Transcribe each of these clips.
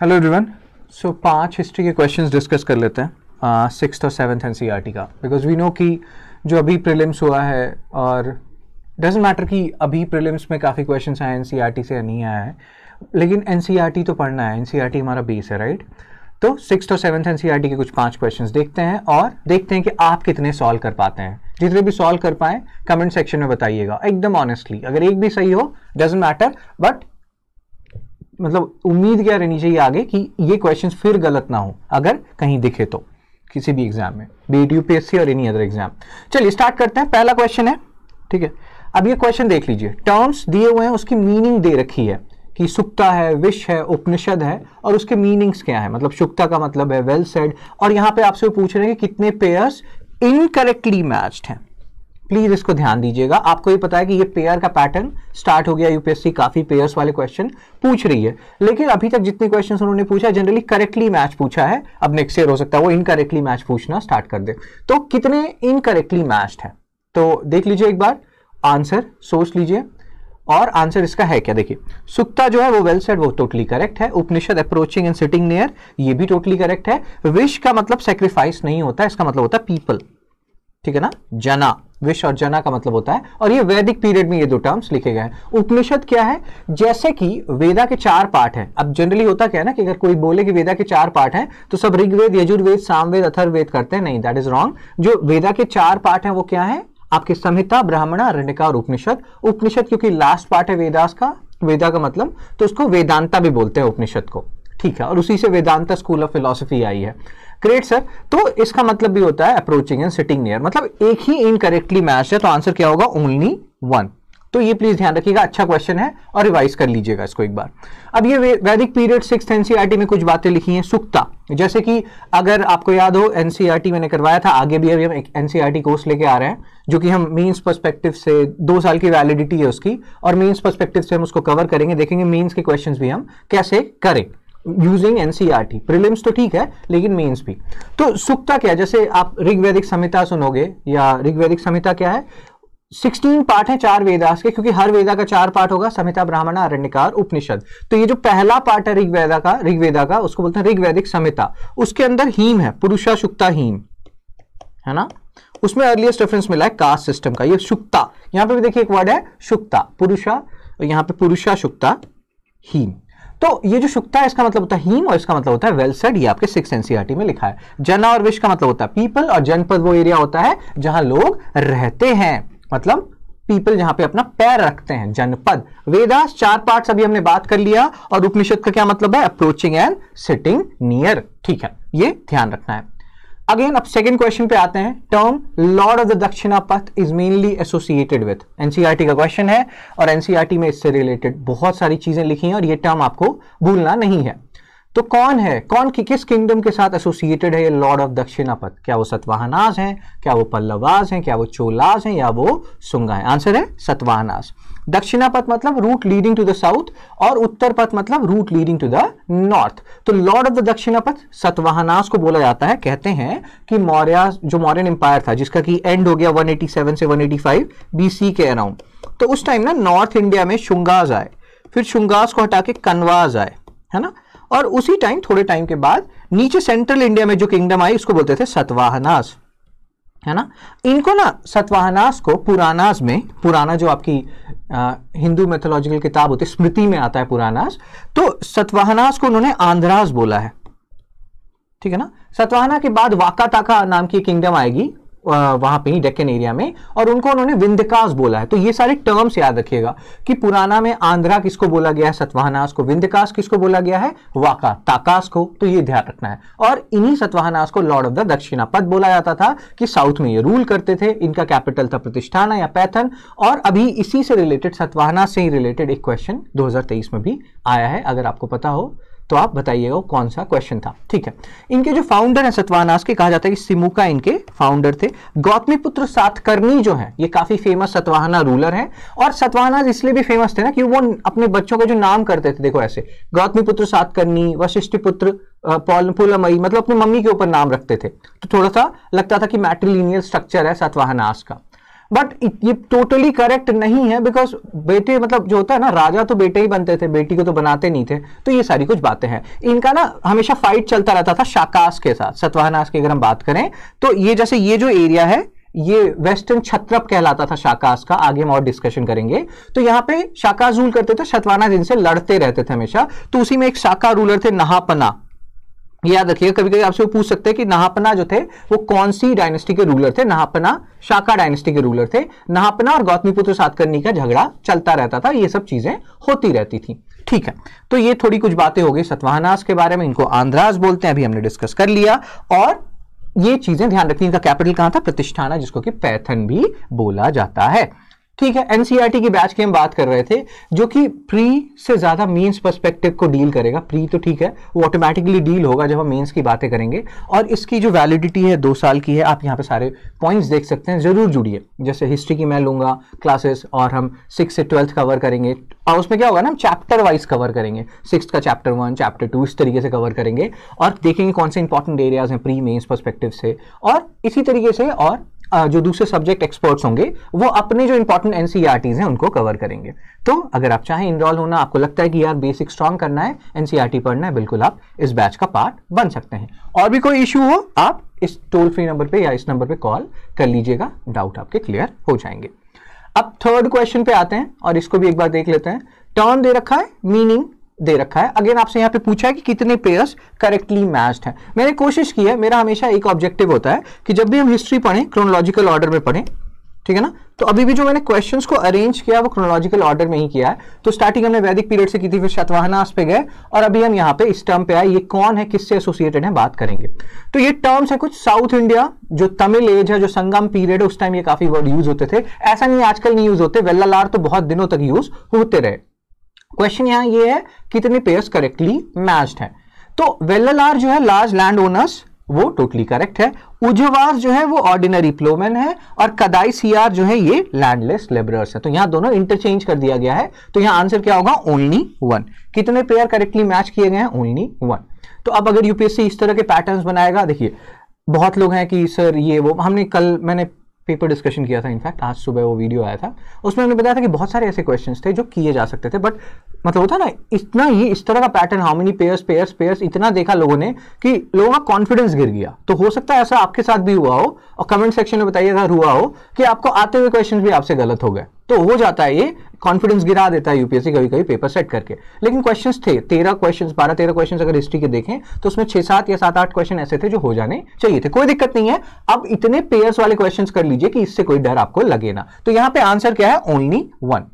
hello everyone so पांच history के questions discuss कर लेते हैं सिक्स और seventh N C R T का बिकॉज वी नो कि जो अभी प्रिलिम्स हुआ है और डजेंट मैटर कि अभी प्रिलिम्स में काफ़ी क्वेश्चन आए एन सी आर टी से नहीं आया है लेकिन एन सी आर टी तो पढ़ना है एन सी आर टी हमारा बेस है राइट तो सिक्स और seventh N C R T के कुछ पाँच क्वेश्चन देखते हैं और देखते हैं कि आप कितने सॉल्व कर पाते हैं जितने भी सॉल्व कर पाए कमेंट सेक्शन में बताइएगा एकदम ऑनेस्टली अगर एक भी सही हो डजेंट मैटर बट मतलब उम्मीद क्या रहनी चाहिए आगे कि ये क्वेश्चन फिर गलत ना हो अगर कहीं दिखे तो किसी भी एग्जाम में बी डी यूपीएससी और एनी अदर एग्जाम चलिए स्टार्ट करते हैं पहला क्वेश्चन है ठीक है अब ये क्वेश्चन देख लीजिए टर्म्स दिए हुए हैं उसकी मीनिंग दे रखी है कि सुक्ता है विश है उपनिषद है और उसके मीनिंग्स क्या है मतलब सुक्ता का मतलब है वेल well सेड और यहाँ पे आपसे पूछ रहे हैं कि कितने पेयर्स इनकरेक्टली मैच्ड हैं प्लीज इसको ध्यान दीजिएगा आपको ये पता है कि ये पेयर का पैटर्न स्टार्ट हो गया यूपीएससी काफी पेयर्स वाले क्वेश्चन पूछ रही है लेकिन अभी तक जितने क्वेश्चन उन्होंने पूछा जनरली करेक्टली मैच पूछा है अब नेक्स्ट ईयर हो सकता है वो इनकरेक्टली मैच पूछना स्टार्ट कर दे तो कितने इनकरेक्टली मैच्ड है तो देख लीजिए एक बार आंसर सोच लीजिए और आंसर इसका है क्या देखिए सुक्ता जो है वो वेल सेड वो टोटली करेक्ट है Upanishad approaching and sitting near ये भी टोटली करेक्ट है विश का मतलब सेक्रीफाइस नहीं होता इसका मतलब होता है पीपल ठीक है ना जना विश और जना का मतलब होता है और ये वैदिक पीरियड में ये दो टर्म्स लिखे गए हैं उपनिषद क्या है जैसे कि वेदा के चार पार्ट हैं अब जनरली होता क्या है ना कि अगर कोई बोले कि वेदा के चार पार्ट हैं तो सब ऋग्वेद यजुर्वेद सामवेद अथर्वेद करते हैं नहीं दैट इज रॉन्ग जो वेदा के चार पार्ट हैं वो क्या है आपके संहिता ब्राह्मण अरण्यका और उपनिषद उपनिषद क्योंकि लास्ट पार्ट है वेदास का वेदा का मतलब तो उसको वेदांता भी बोलते हैं उपनिषद को ठीक है और उसी से वेदांत स्कूल ऑफ फिलोसफी आई है ग्रेट सर तो इसका मतलब भी होता है अप्रोचिंग एंड सिटिंग नियर मतलब एक ही इनकरेक्टली मैच है तो आंसर क्या होगा ओनली वन तो ये प्लीज ध्यान रखिएगा अच्छा क्वेश्चन है और रिवाइज कर लीजिएगा इसको एक बार अब ये वैदिक पीरियड सिक्स एनसीईआरटी में कुछ बातें लिखी हैं सुक्ता जैसे कि अगर आपको याद हो एनसीईआरटी e मैंने करवाया था आगे भी अभी हम एक एनसीईआरटी कोर्स e लेके आ रहे हैं जो कि हम मीन्स पर्सपेक्टिव से दो साल की वैलिडिटी है उसकी और मीन्स पर्सपेक्टिव से हम उसको कवर करेंगे देखेंगे मीन्स के क्वेश्चन भी हम कैसे करें यूजिंग एनसीईआरटी प्रीलिम्स तो ठीक है लेकिन मेंस भी तो सुक्ता क्या जैसे आप ऋग्वेदिक संहिता सुनोगे या ऋग्वेदिक संहिता क्या है 16 पार्ट है चार वेदास के क्योंकि हर वेदा का चार पार्ट होगा संहिता ब्राह्मण अरण्यकार उपनिषद तो ये जो पहला पार्ट है ऋग्वेदा का ऋग्वेदा का उसको बोलते हैं ऋग्वेदिक संहिता उसके अंदर हीम है पुरुषा शुक्ता हीम है ना उसमें अर्लिएस्ट रेफरेंस मिला है कास्ट सिस्टम का ये शुक्ता यहां पे भी देखिए एक वर्ड है शुक्ता पुरुषा यहां पे पुरुषा शुक्ता हीम तो ये जो शुक्ता है इसका मतलब होता है हीम और इसका मतलब होता है वेल सेड ये आपके सिक्स एनसीआरटी e में लिखा है जन और विश का मतलब होता है पीपल और जनपद वो एरिया होता है जहां लोग रहते हैं मतलब पीपल जहां पे अपना पैर रखते हैं जनपद वेदास चार पार्ट अभी हमने बात कर लिया और उपनिषद का क्या मतलब है अप्रोचिंग एंड सिटिंग नियर ठीक है ये ध्यान रखना है अगेन अब सेकेंड क्वेश्चन पे आते हैं term Lord of the Dakshinapatha is mainly associated with NCERT का क्वेश्चन है और एनसीआरटी e में इससे रिलेटेड बहुत सारी चीजें लिखी हैं और ये टर्म आपको भूलना नहीं है तो कौन है कौन की किस किंगडम के साथ एसोसिएटेड है ये लॉर्ड ऑफ दक्षिणापथ क्या वो सतवाहनाज हैं क्या वो पल्लवाज हैं क्या वो चोलाज हैं या वो सुंगा है आंसर है सतवाहनाज दक्षिणापथ मतलब route leading to the south और उत्तर पथ मतलब route leading to the north तो lord of the Dakshinapatha Satavahanas को बोला जाता है कहते हैं कि मौर्य जो मौर्यन एम्पायर था जिसका कि एंड हो गया 187 से 185 एटी बीसी के अराउंड तो उस टाइम ना नॉर्थ इंडिया में शुंगाज आए फिर शुंगास को हटा के कनवाज आए है ना और उसी टाइम थोड़े टाइम के बाद नीचे सेंट्रल इंडिया में जो किंगडम आई उसको बोलते थे सतवाहनास है ना इनको ना सतवाहनास को पुरानास में पुराना जो आपकी हिंदू मेथोलॉजिकल किताब होती है स्मृति में आता है पुरानास तो सतवाहनास को उन्होंने आंध्रास बोला है ठीक है ना सतवाहना के बाद वाकाताका नाम की किंगडम आएगी वहां पे ही डेक्कन एरिया में और उनको उन्होंने विंध्यकास बोला है तो ये सारे टर्म्स याद रखिएगा कि पुराना में आंध्रा किसको बोला गया है सतवाहनास को विंध्यकास किसको बोला गया है वाका ताकास को तो ये ध्यान रखना है और इन्हीं सतवाहनास को लॉर्ड ऑफ द दक्षिणा पद बोला जाता था कि साउथ में ये रूल करते थे इनका कैपिटल था प्रतिष्ठाना या पैथन और अभी इसी से रिलेटेड सतवाहनास से ही रिलेटेड एक क्वेश्चन दो में भी आया है अगर आपको पता हो तो आप बताइएगा कौन सा क्वेश्चन था ठीक है इनके जो फाउंडर हैं सतवानास के कहा जाता है कि सिमुका इनके फाउंडर थे गौतमीपुत्र सातकर्णी जो है ये काफी फेमस सतवाहना रूलर हैं और सतवाहना इसलिए भी फेमस थे ना कि वो अपने बच्चों का जो नाम करते थे देखो ऐसे गौतमीपुत्र सातकर्णी वशिष्ठपुत्र पोलमई मतलब अपनी मम्मी के ऊपर नाम रखते थे तो थोड़ा सा लगता था कि मैट्रिलिनियल स्ट्रक्चर है सतवाहनास का बट ये टोटली करेक्ट नहीं है बिकॉज बेटे मतलब जो होता है ना राजा तो बेटे ही बनते थे बेटी को तो बनाते नहीं थे तो ये सारी कुछ बातें हैं इनका ना हमेशा फाइट चलता रहता था शाकास के साथ सतवाहनास की अगर हम बात करें तो ये जैसे ये जो एरिया है ये वेस्टर्न छत्रप कहलाता था शाकास का आगे हम और डिस्कशन करेंगे तो यहाँ पे शाका रूल करते थे शतवाना जिनसे लड़ते रहते थे हमेशा तो उसी में एक शाका रूलर थे नहापना याद रखिए कभी कभी आपसे वो पूछ सकते हैं कि नहापना जो थे वो कौन सी डायनेस्टी के रूलर थे नहापना शाखा डायनेस्टी के रूलर थे नहापना और गौतमीपुत्र सातकर्णी का झगड़ा चलता रहता था ये सब चीजें होती रहती थी ठीक है तो ये थोड़ी कुछ बातें हो गई सतवाहनास के बारे में इनको आंध्रास बोलते हैं अभी हमने डिस्कस कर लिया और ये चीजें ध्यान रखनी इनका कैपिटल कहां था प्रतिष्ठाना जिसको कि पैथन भी बोला जाता है ठीक है एनसीईआरटी e की बैच की हम बात कर रहे थे जो कि प्री से ज़्यादा मेंस पर्सपेक्टिव को डील करेगा प्री तो ठीक है वो ऑटोमेटिकली डील होगा जब हम मेंस की बातें करेंगे और इसकी जो वैलिडिटी है दो साल की है आप यहाँ पे सारे पॉइंट्स देख सकते हैं ज़रूर जुड़िए जैसे हिस्ट्री की मैं लूंगा क्लासेस और हम सिक्स से ट्वेल्थ कवर करेंगे और उसमें क्या होगा ना हम चैप्टर वाइज कवर करेंगे सिक्स का चैप्टर वन चैप्टर टू इस तरीके से कवर करेंगे और देखेंगे कौन से इंपॉर्टेंट एरियाज हैं प्री मेन्स परस्पेक्टिव से और इसी तरीके से और जो दूसरे सब्जेक्ट एक्सपर्ट्स होंगे वो अपने जो इंपॉर्टेंट एनसीईआरटीज e हैं उनको कवर करेंगे तो अगर आप चाहें इनरोल होना आपको लगता है कि यार बेसिक स्ट्रॉन्ग करना है एनसीईआरटी e पढ़ना है बिल्कुल आप इस बैच का पार्ट बन सकते हैं और भी कोई इशू हो आप इस टोल फ्री नंबर पर या इस नंबर पर कॉल कर लीजिएगा डाउट आपके क्लियर हो जाएंगे अब थर्ड क्वेश्चन पे आते हैं और इसको भी एक बार देख लेते हैं टर्न दे रखा है मीनिंग दे रखा है अगेन आपसे यहाँ पे पूछा है कि कितने पेयर्स करेक्टली मैच्ड हैं मैंने कोशिश की है मेरा हमेशा एक ऑब्जेक्टिव होता है कि जब भी हम हिस्ट्री पढ़ें क्रोनोलॉजिकल ऑर्डर में पढ़ें ठीक है ना तो अभी भी जो मैंने क्वेश्चंस को अरेंज किया वो क्रोनोलॉजिकल ऑर्डर में ही किया है तो स्टार्टिंग हमने वैदिक पीरियड से की थी फिर शतवाहनास पे गए और अभी हम यहाँ पे इस टर्म पे आए ये कौन है किससे एसोसिएटेड है बात करेंगे तो ये टर्म्स है कुछ साउथ इंडिया जो तमिल एज है जो संगम पीरियड है उस टाइम ये काफी वर्ड यूज होते थे ऐसा नहीं आजकल नहीं यूज होते वेल्लालार तो बहुत दिनों तक यूज होते रहे क्वेश्चन यहां ये है कितने पेयर्स करेक्टली मैच्ड है तो वेल्ललार जो है लार्ज लैंड ओनर्स वो टोटली करेक्ट है उजवार जो है वो ऑर्डिनरी प्लोमैन है और कदाई सीआर जो है ये लैंडलेस लेबरर्स है तो यहां दोनों इंटरचेंज कर दिया गया है तो यहां आंसर क्या होगा ओनली वन कितने पेयर करेक्टली मैच किए गए हैं ओनली वन तो अब अगर यूपीएससी इस तरह के पैटर्न्स बनाएगा देखिए बहुत लोग हैं कि सर ये वो हमने कल मैंने पेपर डिस्कशन किया था इनफैक्ट आज सुबह वो वीडियो आया था उसमें हमने बताया था कि बहुत सारे ऐसे क्वेश्चन थे जो किए जा सकते थे बट मतलब होता ना इतना ही इस तरह का pattern how many pairs pairs pairs इतना देखा लोगों ने कि लोगों का कॉन्फिडेंस गिर गया तो हो सकता है ऐसा आपके साथ भी हुआ हो और कमेंट सेक्शन में बताइए अगर हुआ हो कि आपको आते हुए क्वेश्चन भी आपसे गलत हो गए तो हो जाता है ये कॉन्फिडेंस गिरा देता है यूपीएससी कभी कभी पेपर सेट करके लेकिन क्वेश्चन थे तेरह क्वेश्चन बारह तेरह क्वेश्चन अगर हिस्ट्री के देखें तो उसमें छह सात या सात आठ क्वेश्चन ऐसे थे जो हो जाने चाहिए थे कोई दिक्कत नहीं है अब इतने पेयर्स वाले क्वेश्चन कर लीजिए कि इससे कोई डर आपको लगे ना तो यहां पर आंसर क्या है ओनली वन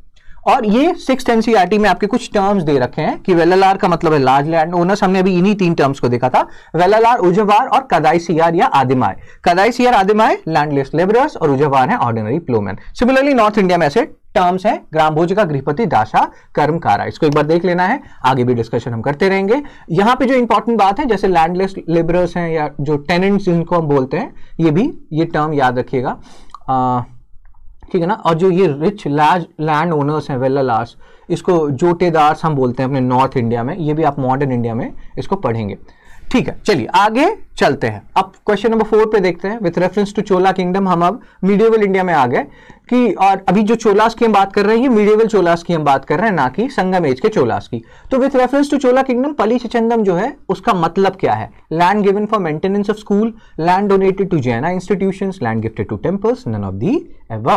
और ये सिक्स एनसीआरटी में आपके कुछ टर्म्स दे रखे हैं कि वेलएलआर का मतलब है लार्ज लैंड ओनर्स हमने अभी इन्हीं तीन टर्म्स को देखा था वेलएलआर उजवार और कदाई सीआर या Adimai Kadaisiyar Adimai landless labourers और उजवार है ordinary ploughman similarly north India में ऐसे टर्म्स है ग्राम का गृहपति दाशा कर्मकारा इसको एक बार देख लेना है आगे भी डिस्कशन हम करते रहेंगे यहाँ पे जो इंपॉर्टेंट बात है जैसे लैंडलेस लेबरर्स हैं या जो टेनेंट्स जिनको हम बोलते हैं ये भी ये टर्म याद रखिएगा ठीक है ना और जो ये रिच लार्ज लैंड ओनर्स हैं वेल्लालास इसको जोटेदार्स हम बोलते हैं अपने नॉर्थ इंडिया में ये भी आप मॉडर्न इंडिया में इसको पढ़ेंगे ठीक है चलिए आगे चलते हैं अब क्वेश्चन नंबर फोर पे देखते हैं with reference to Chola kingdom हम अब मीडियवल इंडिया में आ गए कि और अभी जो चोलास की हम बात कर रहे हैं ये मीडियवल चोलास की हम बात कर रहे हैं ना कि संगम एज के चोलास की तो with reference to Chola kingdom Pallichchandam जो है उसका मतलब क्या है land given for maintenance of school land donated to Jaina institution land gifted to temples none of the above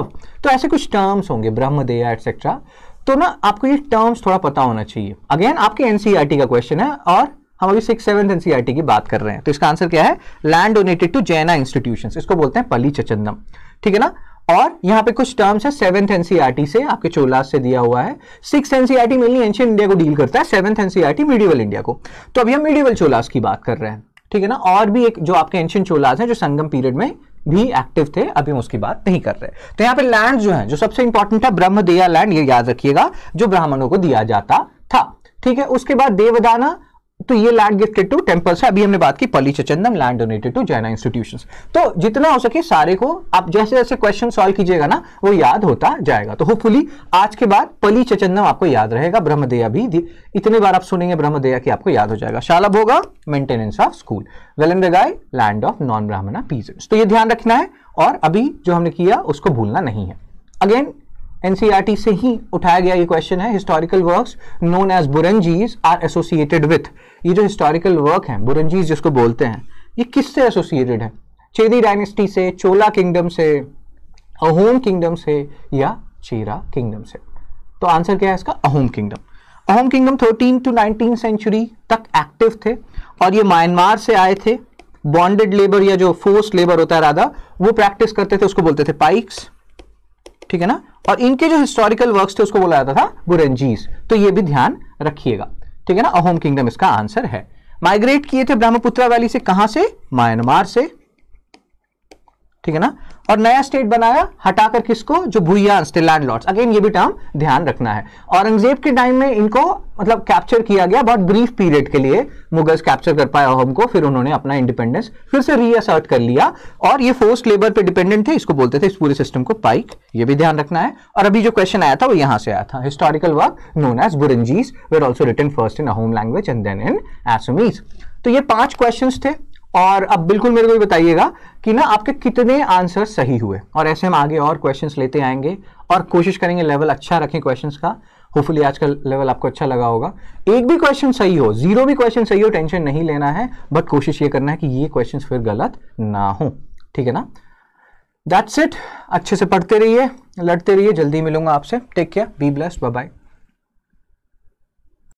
तो ऐसे कुछ टर्म्स होंगे ब्रह्मदेया एटसेट्रा तो ना आपको ये टर्म्स थोड़ा पता होना चाहिए अगेन आपके एनसीईआरटी e का क्वेश्चन है और हम अभी सिक्स सेवन एनसीआरटी की बात कर रहे हैं तो इसका आंसर क्या है land donated to Jaina institution इसको बोलते हैं पली चचंदम ठीक है ना और यहाँ पे कुछ टर्म्स है सेवंथ एनसीआरटी से आपके चोलास से दिया हुआ है six NCERT mainly ancient India को डील करता है सेवंथ एनसीआरटी मीडिवल इंडिया को तो अभी हम मीडिवल चोलास की बात कर रहे हैं ठीक है ना और भी एक जो आपके एंशियन चोलास हैं जो संगम पीरियड में भी एक्टिव थे अभी हम उसकी बात नहीं कर रहे तो यहाँ पे लैंड जो है जो सबसे इंपॉर्टेंट है ब्रह्मदेया लैंड ये याद रखिएगा जो ब्राह्मणों को दिया जाता था ठीक है उसके बाद देवदाना तो ये लैंड गिफ्टेड टू टेम्पल्स है अभी हमने बात की Pallichchandam land donated to Jaina institution तो जितना हो सके सारे को आप जैसे जैसे क्वेश्चन सॉल्व कीजिएगा ना वो याद होता जाएगा तो होपफुली आज के बाद पली चचंदम आपको याद रहेगा ब्रह्मदया भी इतने बार आप सुनेंगे ब्रह्मदया की आपको याद हो जाएगा शालब होगा maintenance of school Vellanvagai land of non Brahmana peasants तो ये ध्यान रखना है और अभी जो हमने किया उसको भूलना नहीं है अगेन एनसीईआरटी e से ही उठाया गया ये क्वेश्चन है historical works known as Buranjis are associated with ये जो हिस्टोरिकल वर्क हैं बुरंजीज जिसको बोलते हैं ये किससे एसोसिएटेड है चेदी डायनेस्टी से चोला किंगडम से अहोम किंगडम से या चेरा किंगडम से तो आंसर क्या है इसका Ahom kingdom Ahom kingdom thirteen to nineteen century तक एक्टिव थे और ये म्यांमार से आए थे बॉन्डेड लेबर या जो फोर्स लेबर होता है राधा वो प्रैक्टिस करते थे उसको बोलते थे पाइक्स ठीक है ना और इनके जो हिस्टोरिकल वर्क्स थे उसको बोला जाता था बुरंजीज तो ये भी ध्यान रखिएगा ठीक है ना अहोम किंगडम इसका आंसर है माइग्रेट किए थे ब्रह्मपुत्रा वैली से कहां से म्यांमार से ठीक है ना और नया स्टेट बनाया हटाकर किसको जो भूयांश थे लैंड लॉर्ड्स अगेन ये भी टर्म ध्यान रखना है औरंगजेब के टाइम में इनको मतलब कैप्चर किया गया बहुत ब्रीफ पीरियड के लिए मुगल्स कैप्चर कर पाया हमको फिर उन्होंने अपना इंडिपेंडेंस फिर से रीअसर्ट कर लिया और ये फोर्स लेबर पे डिपेंडेंट थे इसको बोलते थे इस पूरे सिस्टम को पाइक ये भी ध्यान रखना है और अभी जो क्वेश्चन आया था वो यहां से आया था historical work known as Buranjis were also written first in Ahom language and then in Assamese तो ये पांच क्वेश्चन थे और अब बिल्कुल मेरे को भी बताइएगा कि ना आपके कितने आंसर सही हुए और ऐसे हम आगे और क्वेश्चंस लेते आएंगे और कोशिश करेंगे लेवल अच्छा रखें क्वेश्चंस का होपफुली आज का लेवल आपको अच्छा लगा होगा एक भी क्वेश्चन सही हो जीरो भी क्वेश्चन सही हो टेंशन नहीं लेना है बट कोशिश ये करना है कि ये क्वेश्चन फिर गलत ना हो ठीक है ना दैट्स इट अच्छे से पढ़ते रहिए लड़ते रहिए जल्दी मिलूंगा आपसे take care be blessed bye bye